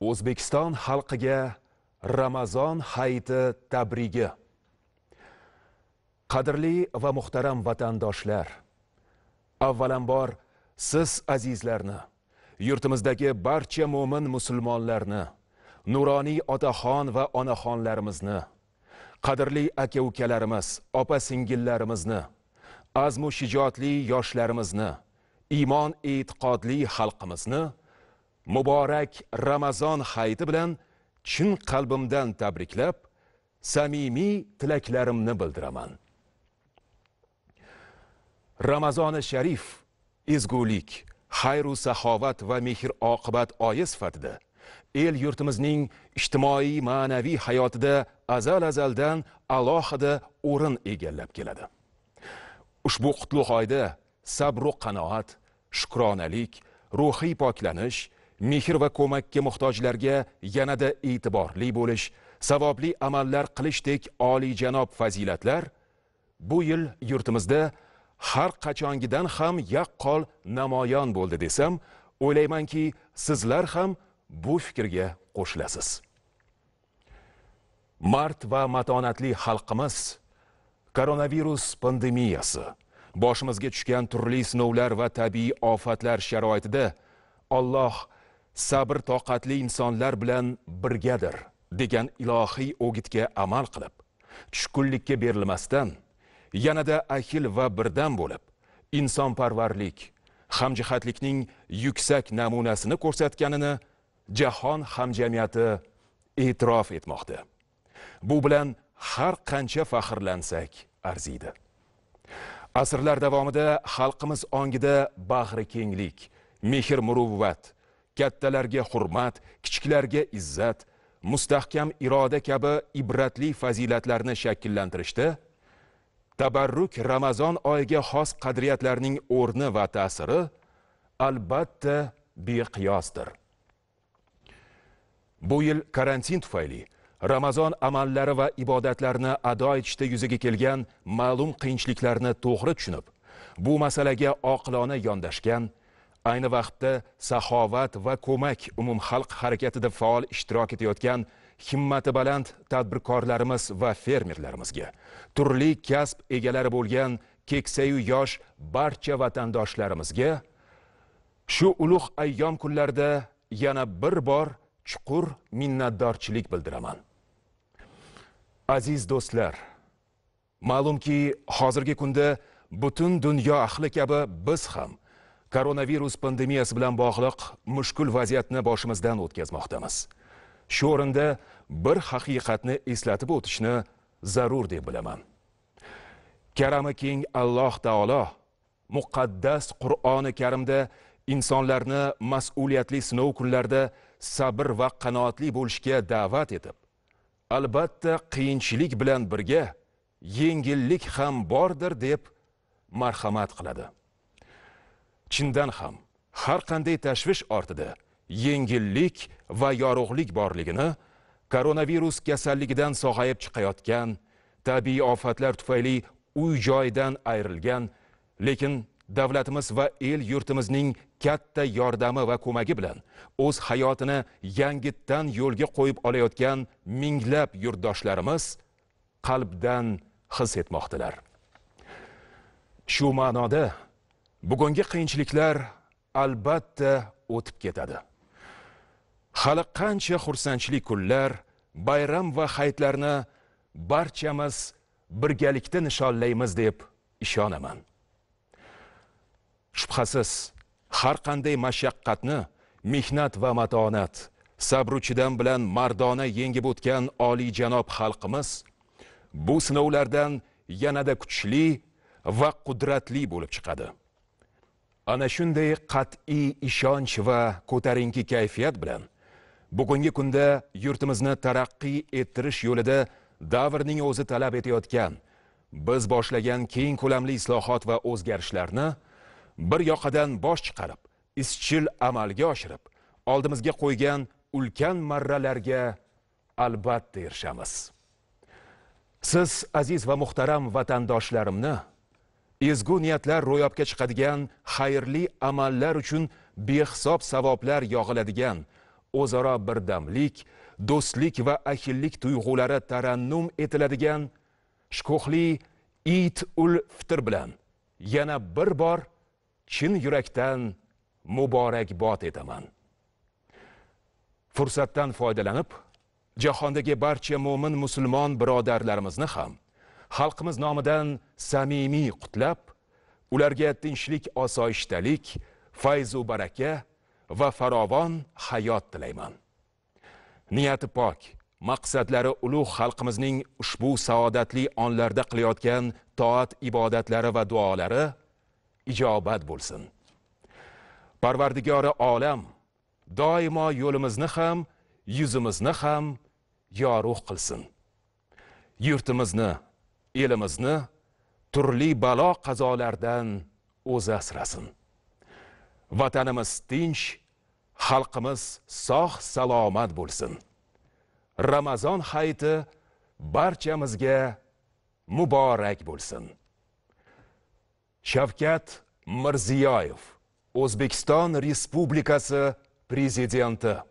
O'zbekiston xalqiga Ramazon hayiti tabrigi. Qadrli va muhtaram vatandoshlar, avvalambor siz azizlarni, yurtimizdagi barcha mo'min musulmonlarni, nuroniy otaxon va onaxonlarimizni, qadrli aka-ukalarimiz, opa-singillarimizni, azmu shijoatli yoshlarimizni, iymon e'tiqodli xalqimizni muborak ramazon hayiti bilan chin qalbimdan tabriklab samimiy tilaklarimni bildiraman ramazoni sharif ezgulik xayru saxovat va mehr oqibat oyi sifatida el yurtimizning ijtimoiy ma'naviy hayotida azal azaldan alohida o'rin egallab keladi ushbu qutlug' oyda sabru qanoat shukronalik ruhiy poklanish mehr va ko'makka muhtojlarga yanada e'tiborli bo'lish savobli amallar qilishdek janob fazilatlar bu yil yurtimizda har qachongidan ham yaqqol namoyon bo'ldi desam o'ylaymanki sizlar ham bu fikrga qo'shilasiz mart va matonatli xalqimiz koronavirus pandemiyasi boshimizga tushgan turli sinovlar va tabiiy ofatlar sharoitida Alloh sabr toqatli insonlar bilan birgadir degan ilohiy o'gitga amal qilib tushkunlikka berilmasdan yanada ahil va birdam bo'lib insonparvarlik hamjihatlikning yuksak namunasini ko'rsatganini jahon hamjamiyati e'tirof etmoqda bu bilan har qancha faxrlansak arziydi asrlar davomida xalqimiz ongida bag'ri kenglik mehr muruvvat kattalarga hurmat kichiklarga izzat mustahkam iroda kabi ibratli fazilatlarni shakllantirishda tabarruk ramazon oyiga xos qadriyatlarning o'rni va ta'siri albatta beqiyosdir bu yil karantin tufayli ramazon amallari va ibodatlarini ado etishda yuzaga kelgan ma'lum qiyinchiliklarni to'g'ri tushunib bu masalaga oqilona yondashgan ayni vaqtda saxovat va ko'mak umumxalq harakatida faol ishtirok etayotgan himmati baland tadbirkorlarimiz va fermerlarimizga turli kasb egalari bo'lgan keksayu yosh barcha vatandoshlarimizga shu ulug' ayyom kunlarida yana bir bor chuqur minnatdorchilik bildiraman aziz do'stlar ma'lumki hozirgi kunda butun dunyo ahli kabi biz ham koronavirus pandemiyasi bilan bog'liq mushkul vaziyatni boshimizdan o'tkazmoqdamiz shu o'rinda bir haqiqatni eslatib o'tishni zarur deb bilaman karami keng alloh taolo muqaddas qur'oni karimda insonlarni mas'uliyatli sinov kunlarida sabr va qanoatli bo'lishga da'vat etib albatta qiyinchilik bilan birga yengillik ham bordir deb marhamat qiladi chindan ham har qanday tashvish ortida yengillik va yorug'lik borligini koronavirus kasalligidan sog'ayib chiqayotgan tabiiy ofatlar tufayli uy joydan ayrilgan lekin davlatimiz va el yurtimizning katta yordami va ko'magi bilan o'z hayotini yangitdan yo'lga qo'yib olayotgan minglab yurtdoshlarimiz qalbdan his etmoqdalar shu ma'noda bugungi qiyinchiliklar albatta o'tib ketadi hali qancha xursandchilik kunlar bayram va hayitlarni barchamiz birgalikda nishonlaymiz deb ishonaman shubhasiz har qanday mashaqqatni mehnat va matonat sabru chidam bilan mardona yengib o'tgan oliyjanob xalqimiz bu sinovlardan yanada kuchli va qudratli bo'lib chiqadi ana shunday qat'iy ishonch va ko'tarinki kayfiyat bilan bugungi kunda yurtimizni taraqqiy ettirish yo'lida davrning o'zi talab etayotgan biz boshlagan keng ko'lamli islohot va o'zgarishlarni bir yoqadan bosh chiqarib izchil amalga oshirib oldimizga qo'ygan ulkan marralarga albatta erishamiz siz aziz va muhtaram vatandoshlarimni ezgu niyatlar ro'yobga chiqadigan xayrli amallar uchun behisob savoblar yog'iladigan o'zaro birdamlik do'stlik va ahillik tuyg'ulari tarannum etiladigan shukuhli it ul fitr bilan yana bir bor chin yurakdan muborakbod etaman fursatdan foydalanib jahondagi barcha mo'min musulmon birodarlarimizni ham xalqimiz nomidan samimiy qutlab ularga tinchlik osoyishtalik fayzu baraka va farovon hayot tilayman niyati pok maqsadlari ulug' xalqimizning ushbu saodatli onlarda qilayotgan toat ibodatlari va duolari ijobat bo'lsin parvardigori olam doimo yo'limizni ham yuzimizni ham yorug' qilsin yurtimizni elimizni turli balo qazolardan o'zi asrasin vatanimiz tinch xalqimiz sog' salomat bo'lsin ramazon hayiti barchamizga muborak bo'lsin shavkat mirziyoyev o'zbekiston respublikasi prezidenti